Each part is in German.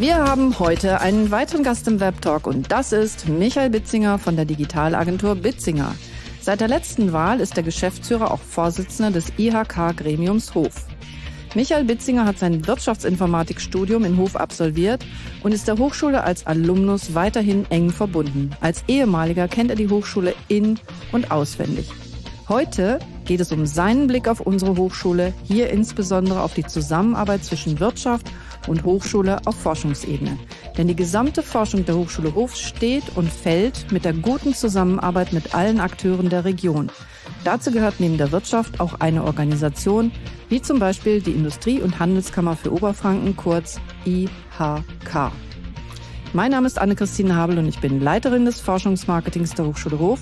Wir haben heute einen weiteren Gast im Webtalk und das ist Michael Bitzinger von der Digitalagentur Bitzinger. Seit der letzten Wahl ist der Geschäftsführer auch Vorsitzender des IHK-Gremiums Hof. Michael Bitzinger hat sein Wirtschaftsinformatikstudium in Hof absolviert und ist der Hochschule als Alumnus weiterhin eng verbunden. Als ehemaliger kennt er die Hochschule in und auswendig. Heute geht es um seinen Blick auf unsere Hochschule, hier insbesondere auf die Zusammenarbeit zwischen Wirtschaft und und Hochschule auf Forschungsebene. Denn die gesamte Forschung der Hochschule Hof steht und fällt mit der guten Zusammenarbeit mit allen Akteuren der Region. Dazu gehört neben der Wirtschaft auch eine Organisation, wie zum Beispiel die Industrie- und Handelskammer für Oberfranken, kurz IHK. Mein Name ist Anne-Christine Habel und ich bin Leiterin des Forschungsmarketings der Hochschule Hof.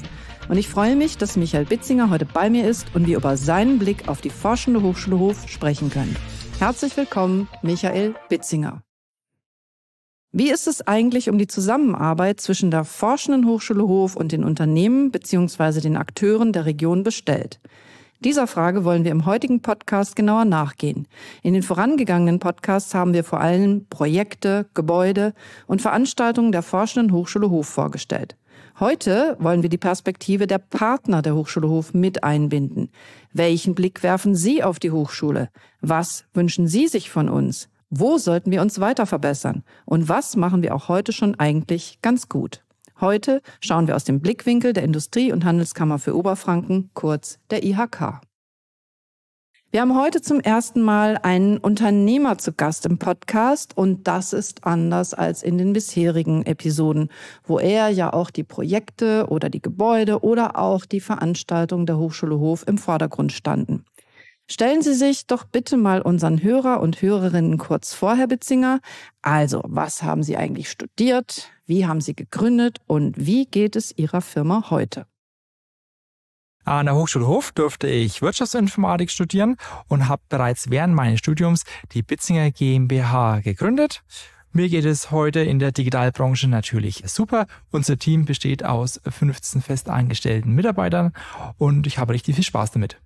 Und ich freue mich, dass Michael Bitzinger heute bei mir ist und wir über seinen Blick auf die forschende Hochschule Hof sprechen können. Herzlich willkommen, Michael Bitzinger. Wie ist es eigentlich um die Zusammenarbeit zwischen der Forschenden Hochschule Hof und den Unternehmen bzw. den Akteuren der Region bestellt? Dieser Frage wollen wir im heutigen Podcast genauer nachgehen. In den vorangegangenen Podcasts haben wir vor allem Projekte, Gebäude und Veranstaltungen der Forschenden Hochschule Hof vorgestellt. Heute wollen wir die Perspektive der Partner der Hochschule Hof mit einbinden. Welchen Blick werfen Sie auf die Hochschule? Was wünschen Sie sich von uns? Wo sollten wir uns weiter verbessern? Und was machen wir auch heute schon eigentlich ganz gut? Heute schauen wir aus dem Blickwinkel der Industrie- und Handelskammer für Oberfranken, kurz der IHK. Wir haben heute zum ersten Mal einen Unternehmer zu Gast im Podcast und das ist anders als in den bisherigen Episoden, wo er ja auch die Projekte oder die Gebäude oder auch die Veranstaltung der Hochschule Hof im Vordergrund standen. Stellen Sie sich doch bitte mal unseren Hörer und Hörerinnen kurz vor, Herr Bitzinger. Also, was haben Sie eigentlich studiert? Wie haben Sie gegründet und wie geht es Ihrer Firma heute? An der Hochschule Hof durfte ich Wirtschaftsinformatik studieren und habe bereits während meines Studiums die Bitzinger GmbH gegründet. Mir geht es heute in der Digitalbranche natürlich super. Unser Team besteht aus 15 festangestellten Mitarbeitern und ich habe richtig viel Spaß damit.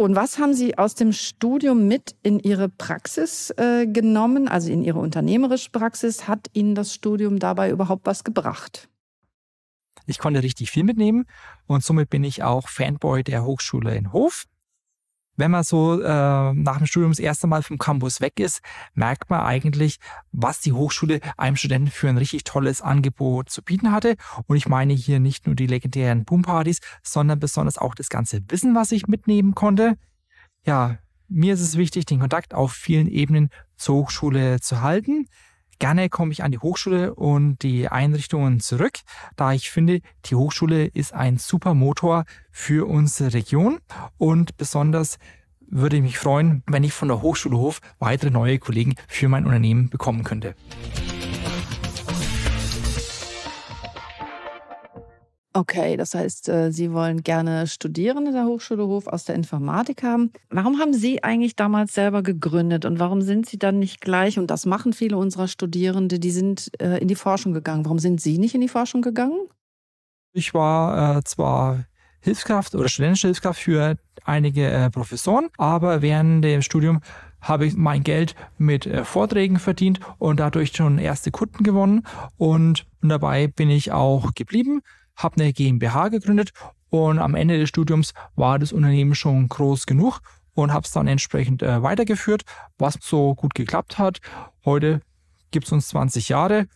Und was haben Sie aus dem Studium mit in Ihre Praxis äh, genommen, also in Ihre unternehmerische Praxis? Hat Ihnen das Studium dabei überhaupt was gebracht? Ich konnte richtig viel mitnehmen und somit bin ich auch Fanboy der Hochschule in Hof wenn man so äh, nach dem Studium das erste Mal vom Campus weg ist, merkt man eigentlich, was die Hochschule einem Studenten für ein richtig tolles Angebot zu bieten hatte. Und ich meine hier nicht nur die legendären Boompartys, sondern besonders auch das ganze Wissen, was ich mitnehmen konnte. Ja, mir ist es wichtig, den Kontakt auf vielen Ebenen zur Hochschule zu halten. Gerne komme ich an die Hochschule und die Einrichtungen zurück, da ich finde, die Hochschule ist ein super Motor für unsere Region und besonders würde ich mich freuen, wenn ich von der Hochschule Hof weitere neue Kollegen für mein Unternehmen bekommen könnte. Okay, das heißt, äh, Sie wollen gerne Studierende der Hochschule Hof aus der Informatik haben. Warum haben Sie eigentlich damals selber gegründet und warum sind Sie dann nicht gleich, und das machen viele unserer Studierende, die sind äh, in die Forschung gegangen. Warum sind Sie nicht in die Forschung gegangen? Ich war äh, zwar Hilfskraft oder studentische Hilfskraft für einige äh, Professoren, aber während dem Studium habe ich mein Geld mit äh, Vorträgen verdient und dadurch schon erste Kunden gewonnen und, und dabei bin ich auch geblieben, habe eine GmbH gegründet und am Ende des Studiums war das Unternehmen schon groß genug und habe es dann entsprechend äh, weitergeführt, was so gut geklappt hat. Heute gibt es uns 20 Jahre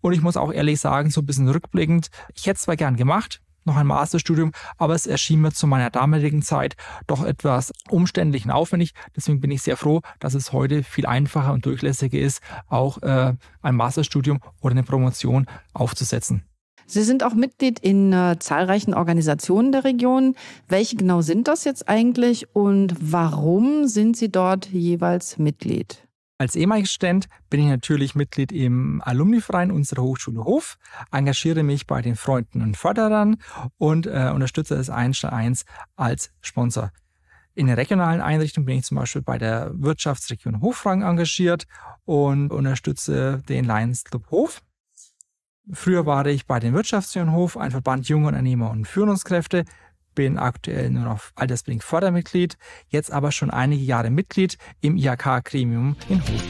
und ich muss auch ehrlich sagen, so ein bisschen rückblickend, ich hätte es zwar gern gemacht, noch ein Masterstudium, aber es erschien mir zu meiner damaligen Zeit doch etwas umständlich und aufwendig. Deswegen bin ich sehr froh, dass es heute viel einfacher und durchlässiger ist, auch äh, ein Masterstudium oder eine Promotion aufzusetzen. Sie sind auch Mitglied in äh, zahlreichen Organisationen der Region. Welche genau sind das jetzt eigentlich und warum sind Sie dort jeweils Mitglied? Als ehemaliger Student bin ich natürlich Mitglied im Alumniverein unserer Hochschule Hof, engagiere mich bei den Freunden und Förderern und äh, unterstütze das 1 als Sponsor. In der regionalen Einrichtung bin ich zum Beispiel bei der Wirtschaftsregion Hofrang engagiert und unterstütze den Lions Club Hof. Früher war ich bei den Wirtschaftsjunghof, ein Verband junger Unternehmer und Führungskräfte, bin aktuell nur noch Altersbring Fördermitglied, jetzt aber schon einige Jahre Mitglied im IHK-Gremium in Hof.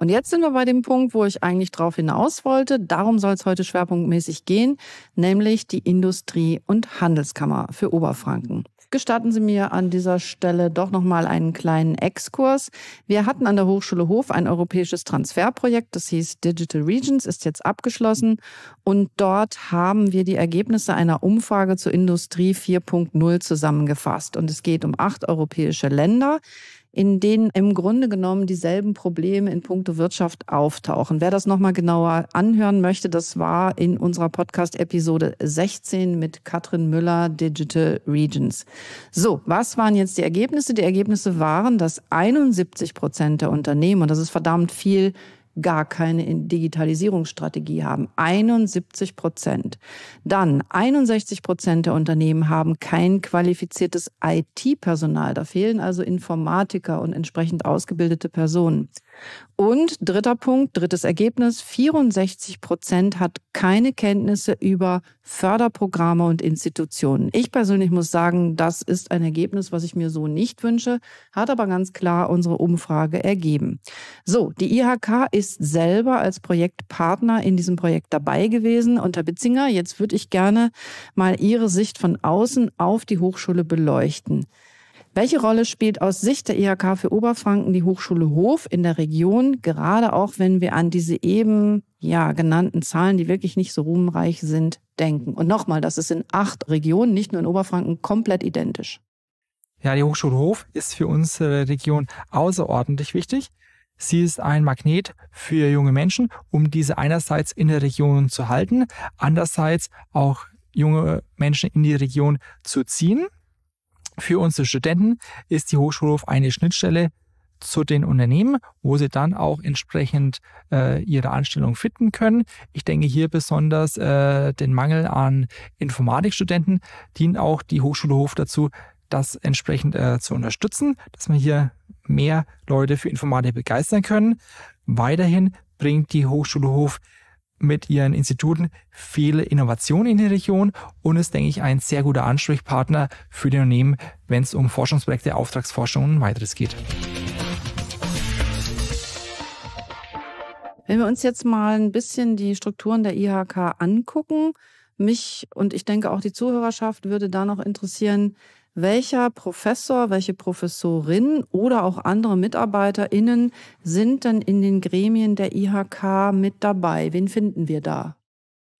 Und jetzt sind wir bei dem Punkt, wo ich eigentlich drauf hinaus wollte. Darum soll es heute schwerpunktmäßig gehen, nämlich die Industrie- und Handelskammer für Oberfranken gestatten Sie mir an dieser Stelle doch nochmal einen kleinen Exkurs. Wir hatten an der Hochschule Hof ein europäisches Transferprojekt, das hieß Digital Regions, ist jetzt abgeschlossen. Und dort haben wir die Ergebnisse einer Umfrage zur Industrie 4.0 zusammengefasst. Und es geht um acht europäische Länder, in denen im Grunde genommen dieselben Probleme in puncto Wirtschaft auftauchen. Wer das nochmal genauer anhören möchte, das war in unserer Podcast-Episode 16 mit Katrin Müller, Digital Regions. So, was waren jetzt die Ergebnisse? Die Ergebnisse waren, dass 71 Prozent der Unternehmen, und das ist verdammt viel, gar keine Digitalisierungsstrategie haben. 71 Prozent. Dann 61 Prozent der Unternehmen haben kein qualifiziertes IT-Personal. Da fehlen also Informatiker und entsprechend ausgebildete Personen. Und dritter Punkt, drittes Ergebnis, 64 Prozent hat keine Kenntnisse über Förderprogramme und Institutionen. Ich persönlich muss sagen, das ist ein Ergebnis, was ich mir so nicht wünsche, hat aber ganz klar unsere Umfrage ergeben. So, die IHK ist selber als Projektpartner in diesem Projekt dabei gewesen. Und Herr Bitzinger, jetzt würde ich gerne mal Ihre Sicht von außen auf die Hochschule beleuchten. Welche Rolle spielt aus Sicht der IHK für Oberfranken die Hochschule Hof in der Region, gerade auch wenn wir an diese eben ja, genannten Zahlen, die wirklich nicht so ruhmreich sind, denken? Und nochmal, das ist in acht Regionen, nicht nur in Oberfranken, komplett identisch. Ja, die Hochschule Hof ist für unsere Region außerordentlich wichtig. Sie ist ein Magnet für junge Menschen, um diese einerseits in der Region zu halten, andererseits auch junge Menschen in die Region zu ziehen. Für unsere Studenten ist die Hochschule eine Schnittstelle zu den Unternehmen, wo sie dann auch entsprechend äh, ihre Anstellung finden können. Ich denke hier besonders äh, den Mangel an Informatikstudenten dient auch die Hochschule Hof dazu, das entsprechend äh, zu unterstützen, dass man hier mehr Leute für Informatik begeistern können. Weiterhin bringt die Hochschule Hof mit ihren Instituten viele Innovationen in der Region und ist, denke ich, ein sehr guter Ansprechpartner für die Unternehmen, wenn es um Forschungsprojekte, Auftragsforschung und weiteres geht. Wenn wir uns jetzt mal ein bisschen die Strukturen der IHK angucken, mich und ich denke auch die Zuhörerschaft würde da noch interessieren, welcher Professor, welche Professorin oder auch andere MitarbeiterInnen sind denn in den Gremien der IHK mit dabei? Wen finden wir da?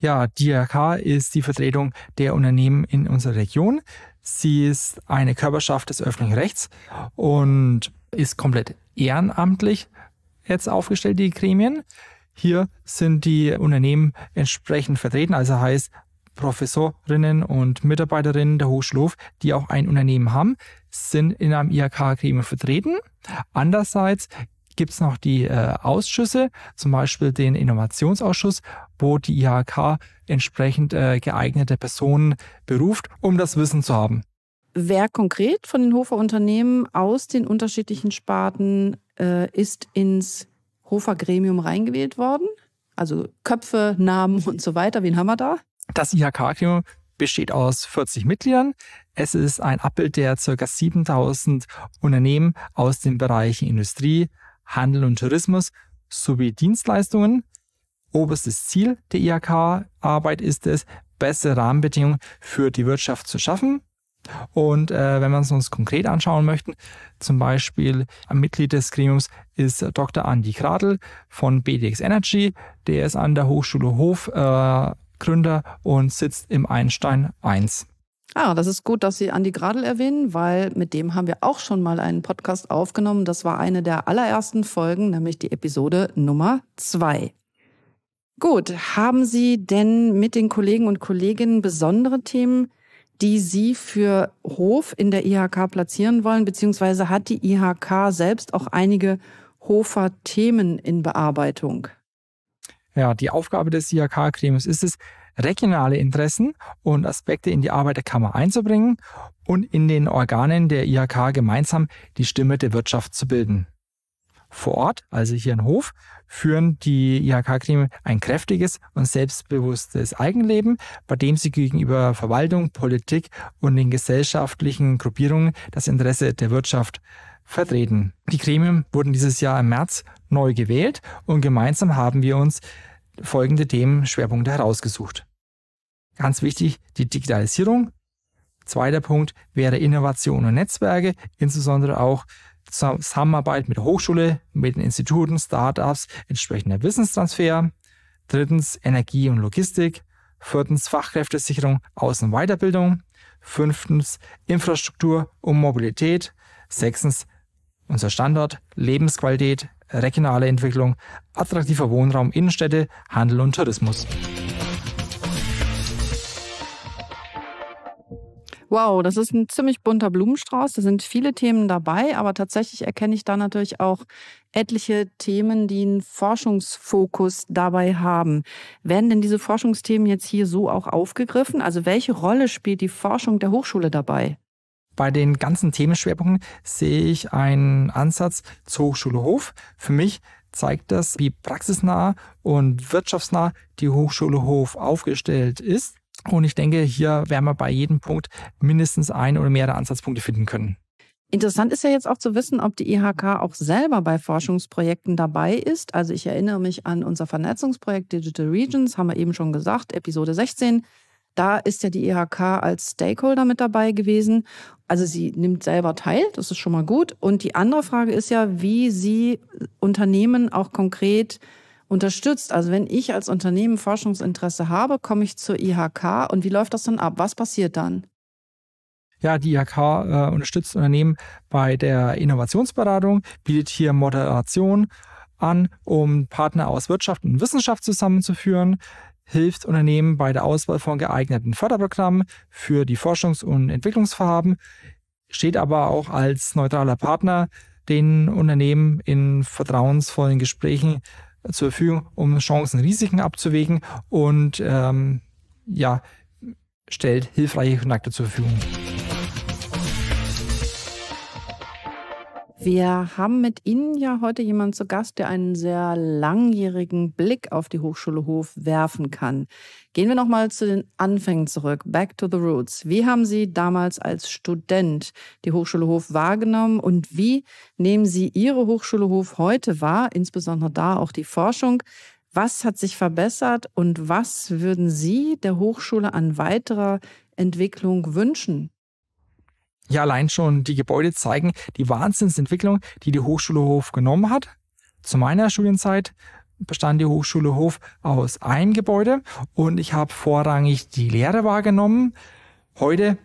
Ja, die IHK ist die Vertretung der Unternehmen in unserer Region. Sie ist eine Körperschaft des öffentlichen Rechts und ist komplett ehrenamtlich jetzt aufgestellt, die Gremien. Hier sind die Unternehmen entsprechend vertreten, also heißt Professorinnen und Mitarbeiterinnen der Hochschule Hof, die auch ein Unternehmen haben, sind in einem IHK-Gremium vertreten. Andererseits gibt es noch die äh, Ausschüsse, zum Beispiel den Innovationsausschuss, wo die IHK entsprechend äh, geeignete Personen beruft, um das Wissen zu haben. Wer konkret von den Hofer Unternehmen aus den unterschiedlichen Sparten äh, ist ins Hofer Gremium reingewählt worden? Also Köpfe, Namen und so weiter. Wen haben wir da? Das IHK-Gremium besteht aus 40 Mitgliedern. Es ist ein Abbild der ca. 7000 Unternehmen aus den Bereichen Industrie, Handel und Tourismus sowie Dienstleistungen. Oberstes Ziel der IHK-Arbeit ist es, bessere Rahmenbedingungen für die Wirtschaft zu schaffen. Und äh, wenn wir es uns konkret anschauen möchten, zum Beispiel ein Mitglied des Gremiums ist Dr. Andi Kradl von BDX Energy. Der ist an der Hochschule Hof äh, Gründer und sitzt im Einstein 1. Ah, das ist gut, dass Sie Andi Gradl erwähnen, weil mit dem haben wir auch schon mal einen Podcast aufgenommen. Das war eine der allerersten Folgen, nämlich die Episode Nummer 2. Gut, haben Sie denn mit den Kollegen und Kolleginnen besondere Themen, die Sie für Hof in der IHK platzieren wollen, beziehungsweise hat die IHK selbst auch einige Hofer-Themen in Bearbeitung? Ja, die Aufgabe des IHK-Gremiums ist es, regionale Interessen und Aspekte in die Arbeit der Kammer einzubringen und in den Organen der IHK gemeinsam die Stimme der Wirtschaft zu bilden. Vor Ort, also hier in Hof, führen die IHK-Gremien ein kräftiges und selbstbewusstes Eigenleben, bei dem sie gegenüber Verwaltung, Politik und den gesellschaftlichen Gruppierungen das Interesse der Wirtschaft vertreten. Die Gremien wurden dieses Jahr im März neu gewählt und gemeinsam haben wir uns folgende Themenschwerpunkte herausgesucht. Ganz wichtig, die Digitalisierung. Zweiter Punkt wäre Innovation und Netzwerke, insbesondere auch Zusammenarbeit mit der Hochschule, mit den Instituten, Startups, entsprechender Wissenstransfer. Drittens Energie und Logistik. Viertens Fachkräftesicherung, Außen- und Weiterbildung. Fünftens Infrastruktur und Mobilität. Sechstens unser Standort, Lebensqualität, regionale Entwicklung, attraktiver Wohnraum, Innenstädte, Handel und Tourismus. Wow, das ist ein ziemlich bunter Blumenstrauß. Da sind viele Themen dabei, aber tatsächlich erkenne ich da natürlich auch etliche Themen, die einen Forschungsfokus dabei haben. Werden denn diese Forschungsthemen jetzt hier so auch aufgegriffen? Also welche Rolle spielt die Forschung der Hochschule dabei? Bei den ganzen Themenschwerpunkten sehe ich einen Ansatz zur Hochschule Hof. Für mich zeigt das, wie praxisnah und wirtschaftsnah die Hochschule Hof aufgestellt ist. Und ich denke, hier werden wir bei jedem Punkt mindestens ein oder mehrere Ansatzpunkte finden können. Interessant ist ja jetzt auch zu wissen, ob die IHK auch selber bei Forschungsprojekten dabei ist. Also ich erinnere mich an unser Vernetzungsprojekt Digital Regions, haben wir eben schon gesagt, Episode 16. Da ist ja die IHK e als Stakeholder mit dabei gewesen. Also sie nimmt selber teil, das ist schon mal gut. Und die andere Frage ist ja, wie sie Unternehmen auch konkret unterstützt. Also wenn ich als Unternehmen Forschungsinteresse habe, komme ich zur IHK e und wie läuft das dann ab? Was passiert dann? Ja, die IHK e äh, unterstützt Unternehmen bei der Innovationsberatung, bietet hier Moderation an, um Partner aus Wirtschaft und Wissenschaft zusammenzuführen hilft Unternehmen bei der Auswahl von geeigneten Förderprogrammen für die Forschungs- und Entwicklungsvorhaben, steht aber auch als neutraler Partner den Unternehmen in vertrauensvollen Gesprächen zur Verfügung, um Chancen, und Risiken abzuwägen und ähm, ja, stellt hilfreiche Kontakte zur Verfügung. Wir haben mit Ihnen ja heute jemanden zu Gast, der einen sehr langjährigen Blick auf die Hochschule Hof werfen kann. Gehen wir nochmal zu den Anfängen zurück, back to the roots. Wie haben Sie damals als Student die Hochschule Hof wahrgenommen und wie nehmen Sie Ihre Hochschule Hof heute wahr, insbesondere da auch die Forschung? Was hat sich verbessert und was würden Sie der Hochschule an weiterer Entwicklung wünschen? ja allein schon die Gebäude zeigen die Wahnsinnsentwicklung, die die Hochschule Hof genommen hat. Zu meiner Studienzeit bestand die Hochschule Hof aus einem Gebäude und ich habe vorrangig die Lehre wahrgenommen. Heute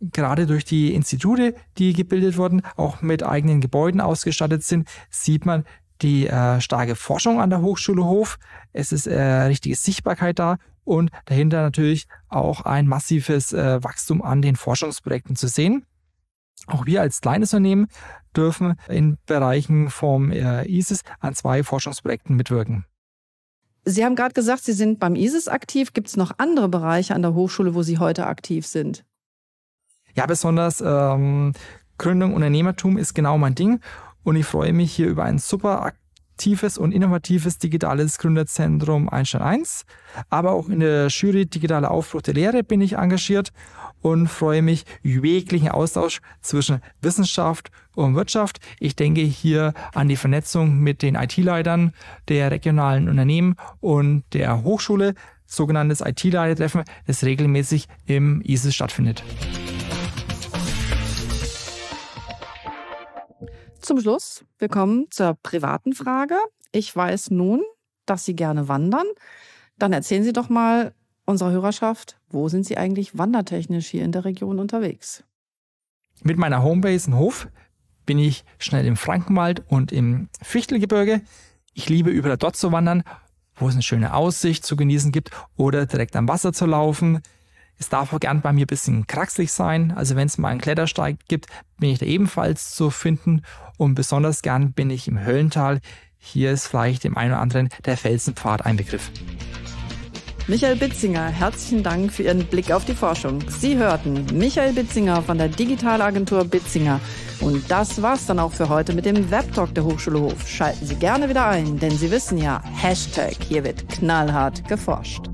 gerade durch die Institute, die gebildet wurden, auch mit eigenen Gebäuden ausgestattet sind, sieht man die äh, starke Forschung an der Hochschule Hof. Es ist äh, richtige Sichtbarkeit da und dahinter natürlich auch ein massives äh, Wachstum an den Forschungsprojekten zu sehen. Auch wir als kleines Unternehmen dürfen in Bereichen vom äh, ISIS an zwei Forschungsprojekten mitwirken. Sie haben gerade gesagt, Sie sind beim ISIS aktiv. Gibt es noch andere Bereiche an der Hochschule, wo Sie heute aktiv sind? Ja, besonders ähm, Gründung, Unternehmertum ist genau mein Ding. Und ich freue mich hier über einen super tiefes und innovatives digitales Gründerzentrum Einstein 1. Aber auch in der Jury Digitale Aufbruch der Lehre bin ich engagiert und freue mich über jeglichen Austausch zwischen Wissenschaft und Wirtschaft. Ich denke hier an die Vernetzung mit den IT-Leitern der regionalen Unternehmen und der Hochschule, sogenanntes IT-Leitertreffen, das regelmäßig im ISIS e stattfindet. zum Schluss, wir kommen zur privaten Frage. Ich weiß nun, dass Sie gerne wandern. Dann erzählen Sie doch mal unserer Hörerschaft, wo sind Sie eigentlich wandertechnisch hier in der Region unterwegs? Mit meiner Homebase in Hof bin ich schnell im Frankenwald und im Fichtelgebirge. Ich liebe überall dort zu wandern, wo es eine schöne Aussicht zu genießen gibt oder direkt am Wasser zu laufen. Es darf auch gern bei mir ein bisschen kraxelig sein. Also wenn es mal einen Klettersteig gibt, bin ich da ebenfalls zu finden. Und besonders gern bin ich im Höllental. Hier ist vielleicht dem einen oder anderen der Felsenpfad ein Begriff. Michael Bitzinger, herzlichen Dank für Ihren Blick auf die Forschung. Sie hörten Michael Bitzinger von der Digitalagentur Bitzinger. Und das war's dann auch für heute mit dem Webtalk der Hochschule Hof. Schalten Sie gerne wieder ein, denn Sie wissen ja, Hashtag, hier wird knallhart geforscht.